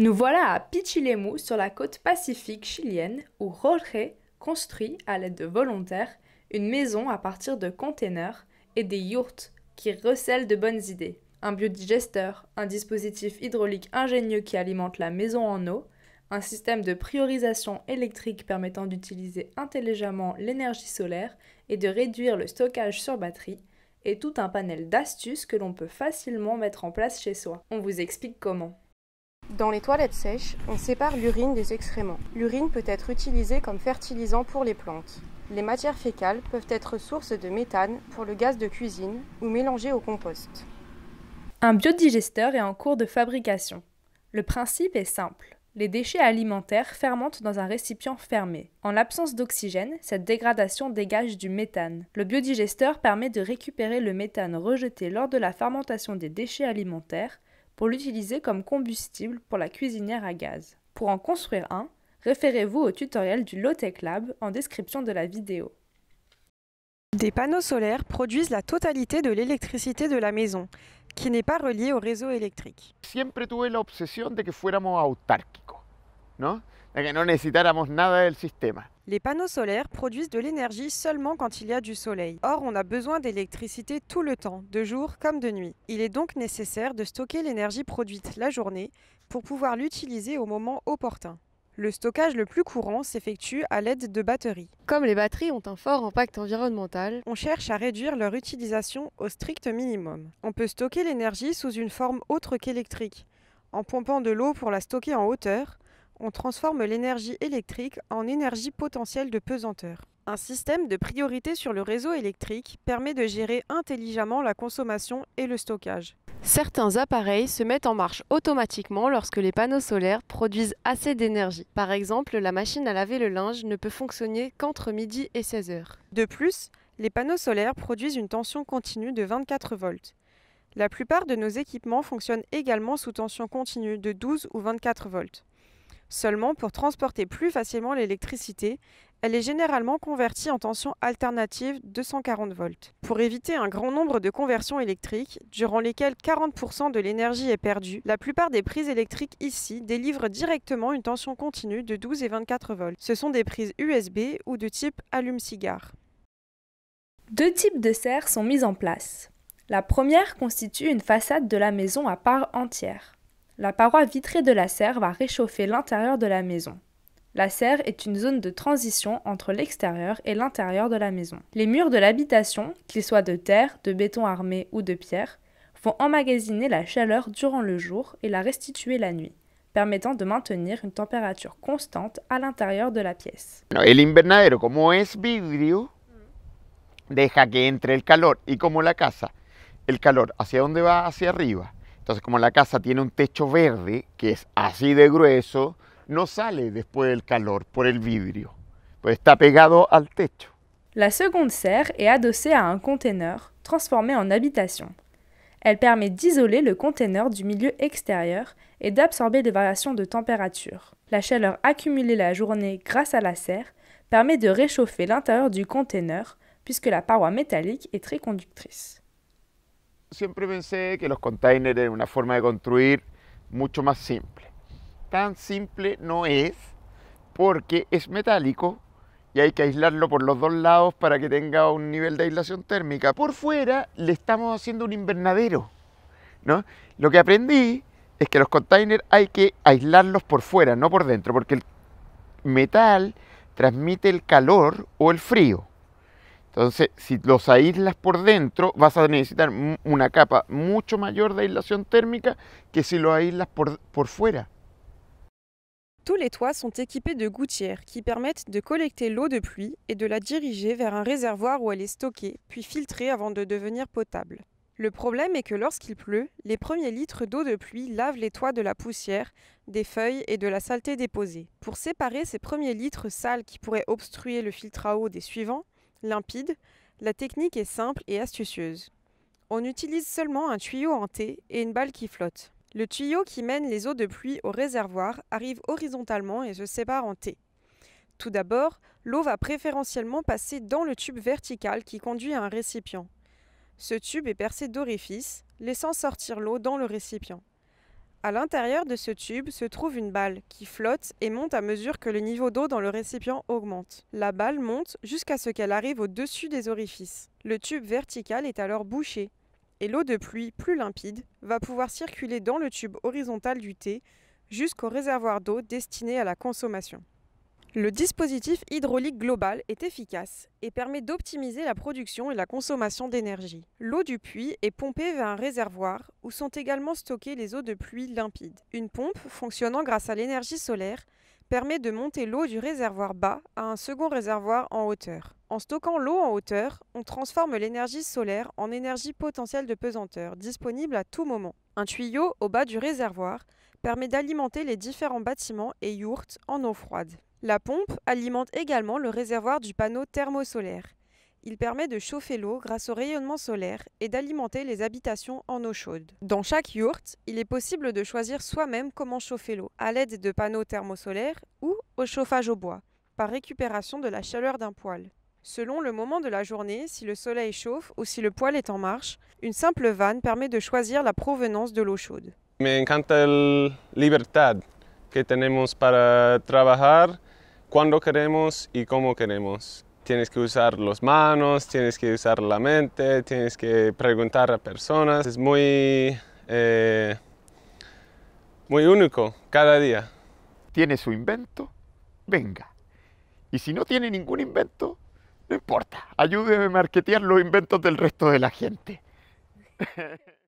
Nous voilà à Pichilemu, sur la côte pacifique chilienne, où Jorge construit, à l'aide de volontaires, une maison à partir de containers et des yurts qui recèlent de bonnes idées. Un biodigesteur, un dispositif hydraulique ingénieux qui alimente la maison en eau, un système de priorisation électrique permettant d'utiliser intelligemment l'énergie solaire et de réduire le stockage sur batterie, et tout un panel d'astuces que l'on peut facilement mettre en place chez soi. On vous explique comment. Dans les toilettes sèches, on sépare l'urine des excréments. L'urine peut être utilisée comme fertilisant pour les plantes. Les matières fécales peuvent être source de méthane pour le gaz de cuisine ou mélangées au compost. Un biodigesteur est en cours de fabrication. Le principe est simple. Les déchets alimentaires fermentent dans un récipient fermé. En l'absence d'oxygène, cette dégradation dégage du méthane. Le biodigesteur permet de récupérer le méthane rejeté lors de la fermentation des déchets alimentaires pour l'utiliser comme combustible pour la cuisinière à gaz. Pour en construire un, référez-vous au tutoriel du Low-Tech Lab en description de la vidéo. Des panneaux solaires produisent la totalité de l'électricité de la maison, qui n'est pas reliée au réseau électrique. Siempre tuve la obsesión de que fuéramos autárquicos, ¿no? De que no necesitáramos nada del sistema. Les panneaux solaires produisent de l'énergie seulement quand il y a du soleil. Or, on a besoin d'électricité tout le temps, de jour comme de nuit. Il est donc nécessaire de stocker l'énergie produite la journée pour pouvoir l'utiliser au moment opportun. Le stockage le plus courant s'effectue à l'aide de batteries. Comme les batteries ont un fort impact environnemental, on cherche à réduire leur utilisation au strict minimum. On peut stocker l'énergie sous une forme autre qu'électrique, en pompant de l'eau pour la stocker en hauteur, on transforme l'énergie électrique en énergie potentielle de pesanteur. Un système de priorité sur le réseau électrique permet de gérer intelligemment la consommation et le stockage. Certains appareils se mettent en marche automatiquement lorsque les panneaux solaires produisent assez d'énergie. Par exemple, la machine à laver le linge ne peut fonctionner qu'entre midi et 16 heures. De plus, les panneaux solaires produisent une tension continue de 24 volts. La plupart de nos équipements fonctionnent également sous tension continue de 12 ou 24 volts. Seulement, pour transporter plus facilement l'électricité, elle est généralement convertie en tension alternative 240 volts. Pour éviter un grand nombre de conversions électriques, durant lesquelles 40% de l'énergie est perdue, la plupart des prises électriques ici délivrent directement une tension continue de 12 et 24 volts. Ce sont des prises USB ou de type allume-cigare. Deux types de serres sont mises en place. La première constitue une façade de la maison à part entière. La paroi vitrée de la serre va réchauffer l'intérieur de la maison. La serre est une zone de transition entre l'extérieur et l'intérieur de la maison. Les murs de l'habitation, qu'ils soient de terre, de béton armé ou de pierre, vont emmagasiner la chaleur durant le jour et la restituer la nuit, permettant de maintenir une température constante à l'intérieur de la pièce. es vidrio, deja que entre la casa, el calor hacia va la casa tiene un techo verde, que es así de grueso, no sale después del calor por el vidrio, pues está pegado al techo. La seconde serre est adossée à un conteneur transformé en habitation. Elle permet d'isoler le conteneur du milieu extérieur et d'absorber des variations de température. La chaleur accumulée la journée grâce à la serre permet de réchauffer l'intérieur du conteneur puisque la paroi métallique est très conductrice. siempre pensé que los containers eran una forma de construir mucho más simple. Tan simple no es porque es metálico y hay que aislarlo por los dos lados para que tenga un nivel de aislación térmica. Por fuera le estamos haciendo un invernadero. ¿no? Lo que aprendí es que los containers hay que aislarlos por fuera, no por dentro, porque el metal transmite el calor o el frío. Donc si los aíslas por dentro, vas a necesitar una capa mucho mayor de aislación térmica que si tu aíslas por, por fuera. Tous les toits sont équipés de gouttières qui permettent de collecter l'eau de pluie et de la diriger vers un réservoir où elle est stockée, puis filtrée avant de devenir potable. Le problème est que lorsqu'il pleut, les premiers litres d'eau de pluie lavent les toits de la poussière, des feuilles et de la saleté déposée. Pour séparer ces premiers litres sales qui pourraient obstruer le filtre à eau des suivants, limpide, la technique est simple et astucieuse. On utilise seulement un tuyau en T et une balle qui flotte. Le tuyau qui mène les eaux de pluie au réservoir arrive horizontalement et se sépare en T. Tout d'abord, l'eau va préférentiellement passer dans le tube vertical qui conduit à un récipient. Ce tube est percé d'orifices, laissant sortir l'eau dans le récipient. À l'intérieur de ce tube se trouve une balle qui flotte et monte à mesure que le niveau d'eau dans le récipient augmente. La balle monte jusqu'à ce qu'elle arrive au-dessus des orifices. Le tube vertical est alors bouché et l'eau de pluie, plus limpide, va pouvoir circuler dans le tube horizontal du thé jusqu'au réservoir d'eau destiné à la consommation. Le dispositif hydraulique global est efficace et permet d'optimiser la production et la consommation d'énergie. L'eau du puits est pompée vers un réservoir où sont également stockées les eaux de pluie limpides. Une pompe, fonctionnant grâce à l'énergie solaire, permet de monter l'eau du réservoir bas à un second réservoir en hauteur. En stockant l'eau en hauteur, on transforme l'énergie solaire en énergie potentielle de pesanteur, disponible à tout moment. Un tuyau au bas du réservoir permet d'alimenter les différents bâtiments et yourtes en eau froide. La pompe alimente également le réservoir du panneau thermosolaire. Il permet de chauffer l'eau grâce au rayonnement solaire et d'alimenter les habitations en eau chaude. Dans chaque yourte, il est possible de choisir soi-même comment chauffer l'eau, à l'aide de panneaux thermosolaires ou au chauffage au bois, par récupération de la chaleur d'un poêle. Selon le moment de la journée, si le soleil chauffe ou si le poêle est en marche, une simple vanne permet de choisir la provenance de l'eau chaude. Me la que cuando queremos y cómo queremos. Tienes que usar las manos, tienes que usar la mente, tienes que preguntar a personas. Es muy, eh, muy único cada día. ¿Tiene su invento? Venga. Y si no tiene ningún invento, no importa. Ayúdeme a marketear los inventos del resto de la gente.